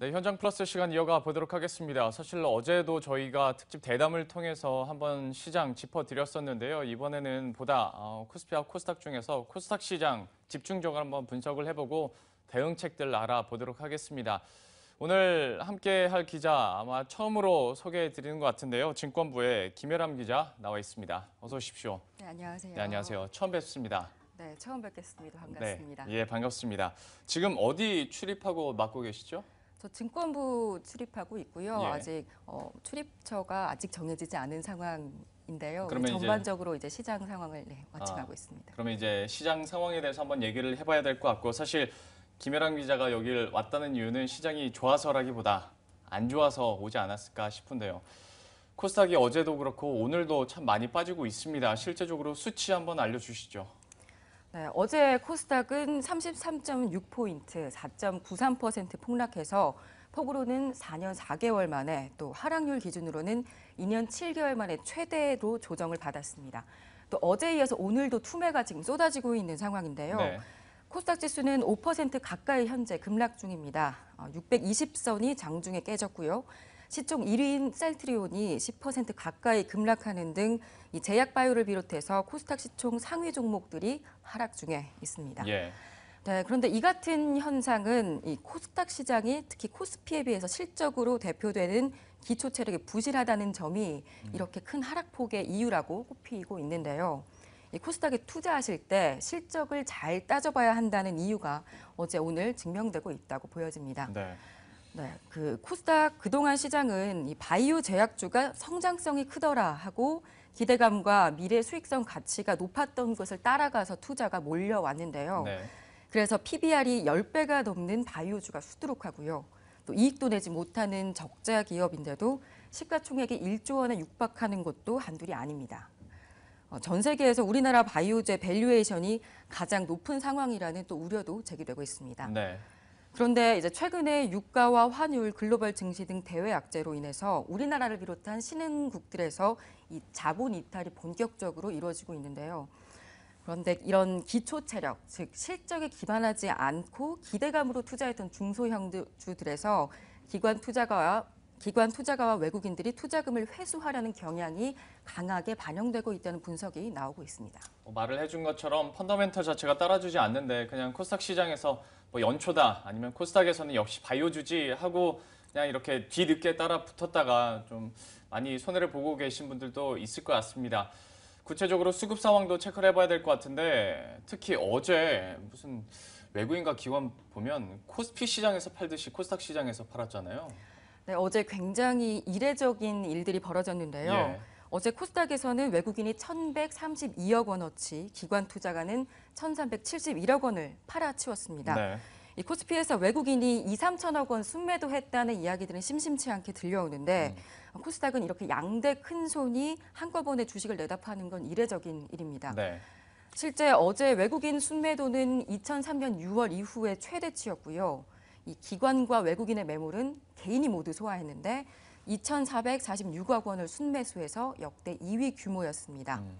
네, 현장 플러스 시간 이어가 보도록 하겠습니다. 사실 어제도 저희가 특집 대담을 통해서 한번 시장 짚어드렸었는데요. 이번에는 보다 어, 코스피와 코스닥 중에서 코스닥 시장 집중적으로 한번 분석을 해보고 대응책들 알아보도록 하겠습니다. 오늘 함께 할 기자 아마 처음으로 소개해 드리는 것 같은데요. 증권부의 김혜람 기자 나와 있습니다. 어서 오십시오. 네, 안녕하세요. 네, 안녕하세요. 처음 뵙습니다. 네, 처음 뵙겠습니다. 네, 반갑습니다. 네, 예, 반갑습니다. 지금 어디 출입하고 맡고 계시죠? 저 증권부 출입하고 있고요. 예. 아직 어, 출입처가 아직 정해지지 않은 상황인데요. 그러면 전반적으로 이제 시장 상황을 네, 워칭하고 아, 있습니다. 그러면 이제 시장 상황에 대해서 한번 얘기를 해봐야 될 것 같고 사실 김혜랑 기자가 여길 왔다는 이유는 시장이 좋아서라기보다 안 좋아서 오지 않았을까 싶은데요. 코스닥이 어제도 그렇고 오늘도 참 많이 빠지고 있습니다. 실제적으로 수치 한번 알려주시죠. 네, 어제 코스닥은 33.6포인트, 4.93% 폭락해서 폭으로는 4년 4개월 만에 또 하락률 기준으로는 2년 7개월 만에 최대로 조정을 받았습니다. 또 어제에 이어서 오늘도 투매가 지금 쏟아지고 있는 상황인데요. 네. 코스닥 지수는 5% 가까이 현재 급락 중입니다. 620선이 어, 장중에 깨졌고요. 시총 1위인 셀트리온이 10% 가까이 급락하는 등 이 제약바이오를 비롯해서 코스닥 시총 상위 종목들이 하락 중에 있습니다. 예. 네, 그런데 이 같은 현상은 이 코스닥 시장이 특히 코스피에 비해서 실적으로 대표되는 기초 체력이 부실하다는 점이 음. 이렇게 큰 하락폭의 이유라고 꼽히고 있는데요. 이 코스닥에 투자하실 때 실적을 잘 따져봐야 한다는 이유가 어제 오늘 증명되고 있다고 보여집니다. 네. 네, 그 코스닥 그동안 시장은 이 바이오 제약주가 성장성이 크더라 하고 기대감과 미래 수익성 가치가 높았던 것을 따라가서 투자가 몰려왔는데요. 네. 그래서 PBR이 10배가 넘는 바이오주가 수두룩하고요. 또 이익도 내지 못하는 적자 기업인데도 시가총액이 1조 원에 육박하는 것도 한둘이 아닙니다. 어, 전 세계에서 우리나라 바이오제 밸류에이션이 가장 높은 상황이라는 또 우려도 제기되고 있습니다. 네. 그런데 이제 최근에 유가와 환율, 글로벌 증시 등 대외 악재로 인해서 우리나라를 비롯한 신흥국들에서 이 자본 이탈이 본격적으로 이루어지고 있는데요. 그런데 이런 기초 체력, 즉 실적에 기반하지 않고 기대감으로 투자했던 중소형주들에서 기관 투자가와 기관 투자가와 외국인들이 투자금을 회수하려는 경향이 강하게 반영되고 있다는 분석이 나오고 있습니다. 뭐 말을 해준 것처럼 펀더멘털 자체가 따라주지 않는데 그냥 코스닥 시장에서 뭐 연초다 아니면 코스닥에서는 역시 바이오 주지 하고 그냥 이렇게 뒤늦게 따라 붙었다가 좀 많이 손해를 보고 계신 분들도 있을 것 같습니다. 구체적으로 수급 상황도 체크를 해봐야 될 것 같은데 특히 어제 무슨 외국인과 기관 보면 코스피 시장에서 팔듯이 코스닥 시장에서 팔았잖아요. 네, 어제 굉장히 이례적인 일들이 벌어졌는데요. 예. 어제 코스닥에서는 외국인이 1,132억 원어치, 기관 투자가는 1,371억 원을 팔아치웠습니다. 네. 이 코스피에서 외국인이 2, 3천억 원 순매도했다는 이야기들은 심심치 않게 들려오는데 음. 코스닥은 이렇게 양대 큰 손이 한꺼번에 주식을 내다 파는 건 이례적인 일입니다. 네. 실제 어제 외국인 순매도는 2003년 6월 이후에 최대치였고요. 이 기관과 외국인의 매물은 개인이 모두 소화했는데 2,446억 원을 순매수해서 역대 2위 규모였습니다. 음.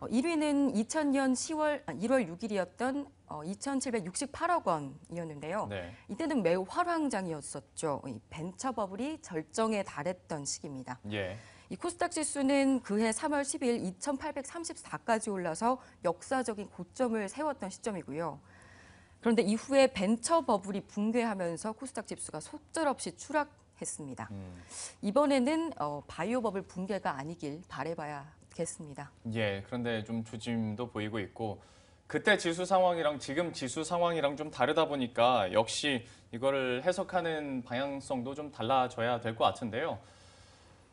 1위는 2000년 10월 1월 6일이었던 2,768억 원이었는데요. 네. 이때는 매우 화랑장이었었죠. 벤처 버블이 절정에 달했던 시기입니다. 예. 이 코스닥 지수는 그해 3월 10일 2,834까지 올라서 역사적인 고점을 세웠던 시점이고요. 그런데 이후에 벤처 버블이 붕괴하면서 코스닥 지수가 속절없이 추락 했습니다. 음. 이번에는 어, 바이오버블 붕괴가 아니길 바래봐야겠습니다. 예, 그런데 좀 조짐도 보이고 있고 그때 지수 상황이랑 지금 지수 상황이랑 좀 다르다 보니까 역시 이거를 해석하는 방향성도 좀 달라져야 될 것 같은데요.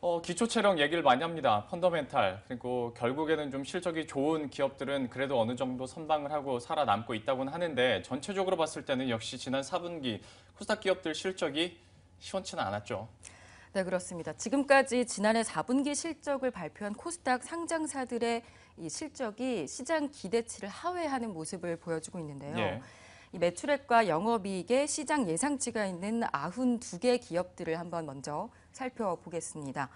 어, 기초 체력 얘기를 많이 합니다. 펀더멘탈 그리고 결국에는 좀 실적이 좋은 기업들은 그래도 어느 정도 선방을 하고 살아남고 있다고는 하는데 전체적으로 봤을 때는 역시 지난 4분기 코스닥 기업들 실적이 시원치는 않았죠. 네, 그렇습니다. 지금까지 지난해 4분기 실적을 발표한 코스닥 상장사들의 이 실적이 시장 기대치를 하회하는 모습을 보여주고 있는데요. 예. 이 매출액과 영업이익의 시장 예상치가 있는 92개 기업들을 한번 먼저 살펴보겠습니다.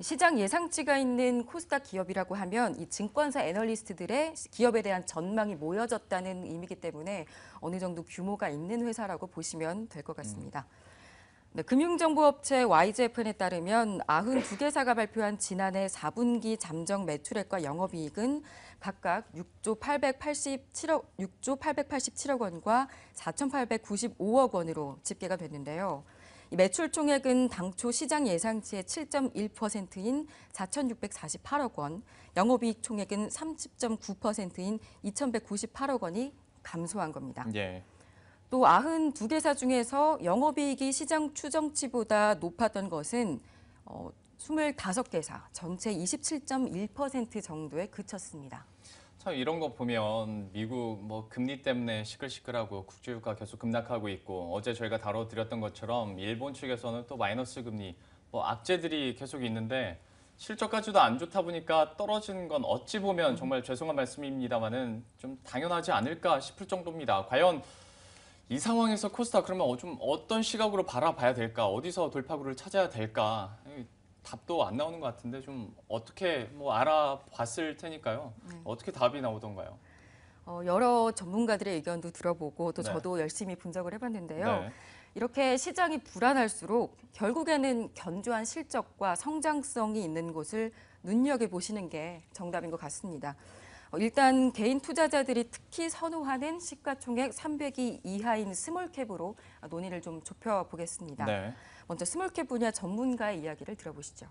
시장 예상치가 있는 코스닥 기업이라고 하면 이 증권사 애널리스트들의 기업에 대한 전망이 모여졌다는 의미이기 때문에 어느 정도 규모가 있는 회사라고 보시면 될 것 같습니다. 음. 네, 금융정보업체 YGFN에 따르면 92개사가 발표한 지난해 4분기 잠정 매출액과 영업이익은 각각 6조 887억, 6조 887억 원과 4,895억 원으로 집계가 됐는데요. 이 매출 총액은 당초 시장 예상치의 7.1%인 4,648억 원, 영업이익 총액은 30.9%인 2,198억 원이 감소한 겁니다. 예. 또 92개사 중에서 영업이익이 시장 추정치보다 높았던 것은 25개사 어, 전체 27.1% 정도에 그쳤습니다. 참 이런 거 보면 미국 뭐 금리 때문에 시끌시끌하고 국제유가 계속 급락하고 있고 어제 저희가 다뤄드렸던 것처럼 일본 측에서는 또 마이너스 금리 뭐 악재들이 계속 있는데 실적까지도 안 좋다 보니까 떨어지건 어찌 보면 정말 죄송한 말씀입니다만은 좀 당연하지 않을까 싶을 정도입니다. 과연 이 상황에서 코스닥 그러면 어, 좀 어떤 시각으로 바라봐야 될까? 어디서 돌파구를 찾아야 될까? 답도 안 나오는 것 같은데 좀 어떻게 뭐 알아봤을 테니까요. 네. 어떻게 답이 나오던가요? 어, 여러 전문가들의 의견도 들어보고 또 네. 저도 열심히 분석을 해봤는데요. 네. 이렇게 시장이 불안할수록 결국에는 견조한 실적과 성장성이 있는 곳을 눈여겨보시는 게 정답인 것 같습니다. 일단 개인 투자자들이 특히 선호하는 시가총액 3 0 0이 이하인 스몰캡으로 논의를 좀 좁혀보겠습니다. 네. 먼저 스몰캡 분야 전문가의 이야기를 들어보시죠.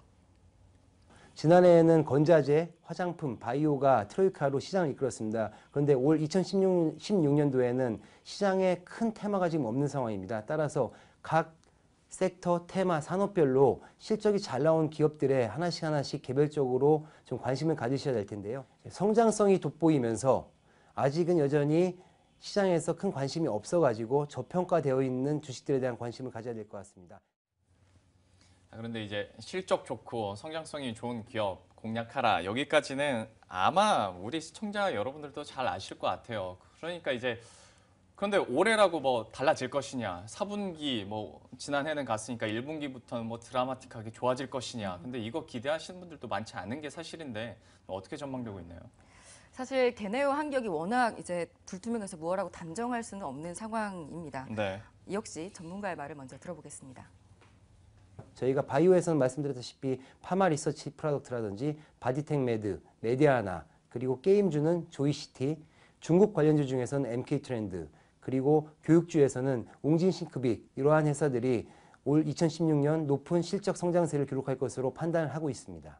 지난해에는 건자재, 화장품, 바이오가 트로이카로 시장을 이끌었습니다. 그런데 올 2016년도에는 시장에 큰 테마가 지금 없는 상황입니다. 따라서 각 섹터, 테마, 산업별로 실적이 잘 나온 기업들에 하나씩 하나씩 개별적으로 좀 관심을 가지셔야 될 텐데요. 성장성이 돋보이면서 아직은 여전히 시장에서 큰 관심이 없어가지고 저평가되어 있는 주식들에 대한 관심을 가져야 될 것 같습니다. 아, 그런데 이제 실적 좋고 성장성이 좋은 기업 공략하라 여기까지는 아마 우리 시청자 여러분들도 잘 아실 것 같아요. 그러니까 이제 그런데 올해라고 뭐 달라질 것이냐, 4분기 뭐 지난해는 갔으니까 1분기부터는 뭐 드라마틱하게 좋아질 것이냐. 근데 이거 기대하시는 분들도 많지 않은 게 사실인데 어떻게 전망되고 있나요? 사실 개네오 환경이 워낙 이제 불투명해서 무엇라고 단정할 수는 없는 상황입니다. 네. 역시 전문가의 말을 먼저 들어보겠습니다. 저희가 바이오에서는 말씀드렸다시피 파마 리서치 프로덕트라든지 바디텍 메드 메디아나 그리고 게임주는 조이시티, 중국 관련주 중에서는 MK 트렌드, 그리고 교육주에서는 옹진싱크빅 이러한 회사들이 올 2016년 높은 실적 성장세를 기록할 것으로 판단을 하고 있습니다.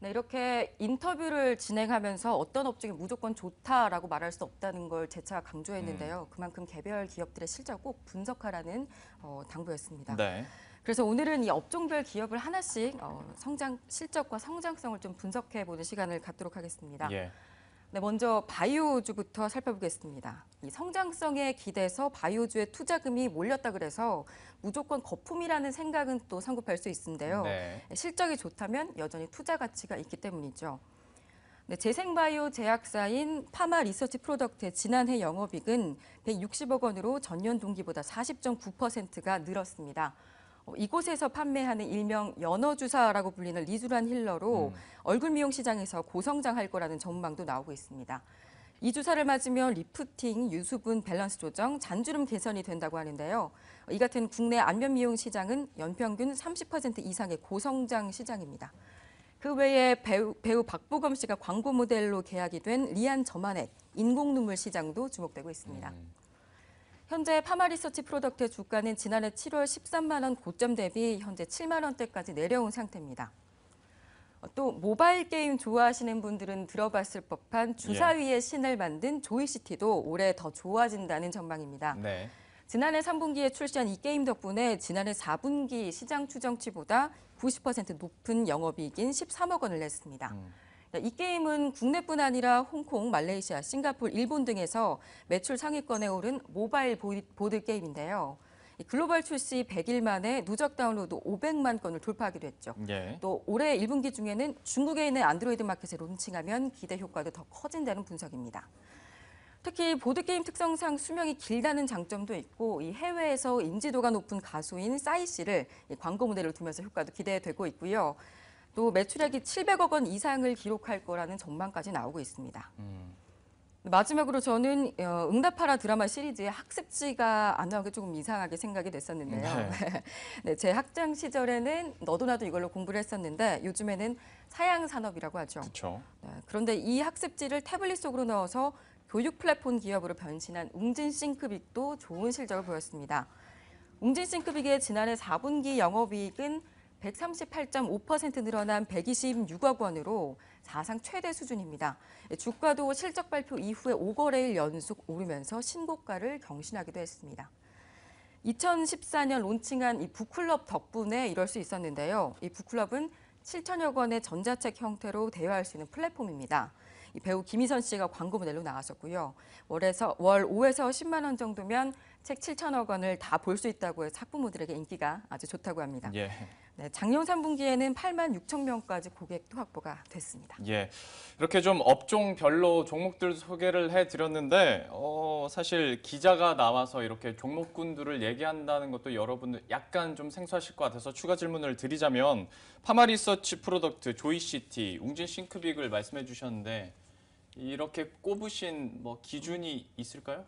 네, 이렇게 인터뷰를 진행하면서 어떤 업종이 무조건 좋다라고 말할 수 없다는 걸 재차 강조했는데요. 음. 그만큼 개별 기업들의 실적 꼭 분석하라는 어, 당부였습니다. 네. 그래서 오늘은 이 업종별 기업을 하나씩 어, 성장 실적과 성장성을 좀 분석해 보는 시간을 갖도록 하겠습니다. 예. 네, 먼저 바이오주부터 살펴보겠습니다. 성장성에 기대서 바이오주에 투자금이 몰렸다 그래서 무조건 거품이라는 생각은 또 성급할 수 있는데요. 네. 네. 실적이 좋다면 여전히 투자 가치가 있기 때문이죠. 네, 재생바이오 제약사인 파마 리서치 프로덕트의 지난해 영업이익은 160억 원으로 전년 동기보다 40.9%가 늘었습니다. 어, 이곳에서 판매하는 일명 연어주사라고 불리는 리쥬란 힐러로 음. 얼굴 미용 시장에서 고성장할 거라는 전망도 나오고 있습니다. 이 주사를 맞으면 리프팅, 유수분 밸런스 조정, 잔주름 개선이 된다고 하는데요. 이 같은 국내 안면 미용 시장은 연평균 30% 이상의 고성장 시장입니다. 그 외에 배우, 배우 박보검 씨가 광고 모델로 계약이 된 리안 저만액 인공 눈물 시장도 주목되고 있습니다. 음. 현재 파마리서치 프로덕트의 주가는 지난해 7월 13만 원 고점 대비 현재 7만 원대까지 내려온 상태입니다. 또 모바일 게임 좋아하시는 분들은 들어봤을 법한 예. 주사위의 신을 만든 조이시티도 올해 더 좋아진다는 전망입니다. 네. 지난해 3분기에 출시한 이 게임 덕분에 지난해 4분기 시장 추정치보다 90% 높은 영업이익인 13억 원을 냈습니다. 음. 이 게임은 국내뿐 아니라 홍콩, 말레이시아, 싱가폴 일본 등에서 매출 상위권에 오른 모바일 보드 게임인데요. 글로벌 출시 100일 만에 누적 다운로드 500만 건을 돌파하기도 했죠. 예. 또 올해 1분기 중에는 중국에 있는 안드로이드 마켓에 론칭하면 기대 효과도 더 커진다는 분석입니다. 특히 보드게임 특성상 수명이 길다는 장점도 있고 이 해외에서 인지도가 높은 가수인 싸이 씨를 광고 모델로 두면서 효과도 기대되고 있고요. 또 매출액이 700억 원 이상을 기록할 거라는 전망까지 나오고 있습니다. 음. 마지막으로 저는 어, 응답하라 드라마 시리즈의 학습지가 안 나온 게 조금 이상하게 생각이 됐었는데요. 네. 네, 제 학창 시절에는 너도나도 이걸로 공부를 했었는데 요즘에는 사양 산업이라고 하죠. 그쵸. 네, 그런데 이 학습지를 태블릿 속으로 넣어서 교육 플랫폼 기업으로 변신한 웅진 싱크빅도 좋은 실적을 보였습니다. 웅진 싱크빅의 지난해 4분기 영업이익은 138.5% 늘어난 126억 원으로 사상 최대 수준입니다. 예, 주가도 실적 발표 이후에 5거래일 연속 오르면서 신고가를 경신하기도 했습니다. 2014년 론칭한 이 북클럽 덕분에 이럴 수 있었는데요. 이 북클럽은 7천여 권의 전자책 형태로 대여할 수 있는 플랫폼입니다. 배우 김희선 씨가 광고 모델로 나왔었고요. 월에서 월 5에서 10만 원 정도면 책 7천억 원을 다 볼 수 있다고 해서 학부모들에게 인기가 아주 좋다고 합니다. 예. 네, 작년 3분기에는 8만 6천 명까지 고객 확보가 됐습니다. 예, 이렇게 좀 업종별로 종목들 소개를 해드렸는데 어, 사실 기자가 나와서 이렇게 종목군들을 얘기한다는 것도 여러분들 약간 좀 생소하실 것 같아서 추가 질문을 드리자면 파마리서치 프로덕트, 조이시티, 웅진 싱크빅을 말씀해 주셨는데 이렇게 꼽으신 뭐 기준이 있을까요?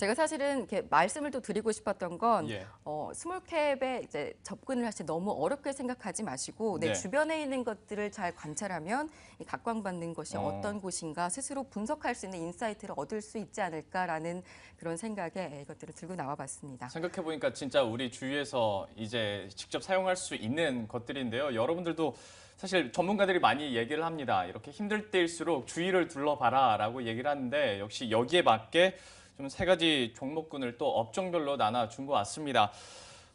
제가 사실은 이렇게 말씀을 또 드리고 싶었던 건 예. 어, 스몰캡에 이제 접근을 하실 때 너무 어렵게 생각하지 마시고 내 네. 주변에 있는 것들을 잘 관찰하면 이 각광받는 것이 어. 떤 곳인가 스스로 분석할 수 있는 인사이트를 얻을 수 있지 않을까라는 그런 생각에 이것들을 들고 나와봤습니다. 생각해 보니까 진짜 우리 주위에서 이제 직접 사용할 수 있는 것들인데요. 여러분들도 사실 전문가들이 많이 얘기를 합니다. 이렇게 힘들 때일수록 주위를 둘러봐라 라고 얘기를 하는데 역시 여기에 맞게 좀세 가지 종목군을 또 업종별로 나눠준 것 같습니다.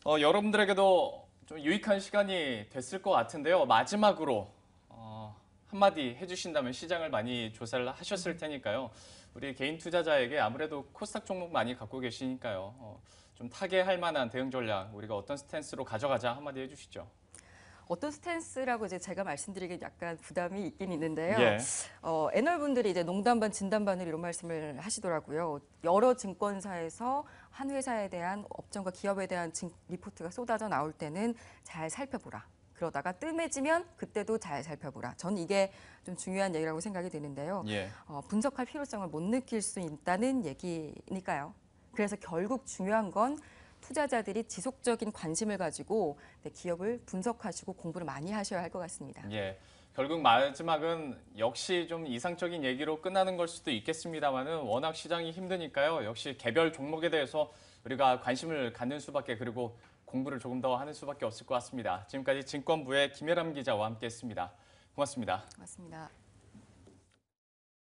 어, 여러분들에게도 좀 유익한 시간이 됐을 것 같은데요. 마지막으로 어, 한마디 해주신다면 시장을 많이 조사를 하셨을 음. 테니까요. 우리 개인 투자자에게 아무래도 코스닥 종목 많이 갖고 계시니까요. 어, 좀 타개할 만한 대응 전략, 우리가 어떤 스탠스로 가져가자 한마디 해주시죠. 어떤 스탠스라고 이제 제가 말씀드리기 엔 약간 부담이 있긴 있는데요. 예. 어, 애널분들이 이제 농담 반 진담 반으로 이런 말씀을 하시더라고요. 여러 증권사에서 한 회사에 대한 업종과 기업에 대한 진, 리포트가 쏟아져 나올 때는 잘 살펴보라. 그러다가 뜸해지면 그때도 잘 살펴보라. 전 이게 좀 중요한 얘기라고 생각이 드는데요. 예. 어, 분석할 필요성을 못 느낄 수 있다는 얘기니까요. 그래서 결국 중요한 건 투자자들이 지속적인 관심을 가지고 네, 기업을 분석하시고 공부를 많이 하셔야 할 것 같습니다. 예. 결국 마지막은 역시 좀 이상적인 얘기로 끝나는 걸 수도 있겠습니다만은 워낙 시장이 힘드니까요. 역시 개별 종목에 대해서 우리가 관심을 갖는 수밖에 그리고 공부를 조금 더 하는 수밖에 없을 것 같습니다. 지금까지 증권부의 김혜람 기자와 함께했습니다. 고맙습니다. 고맙습니다.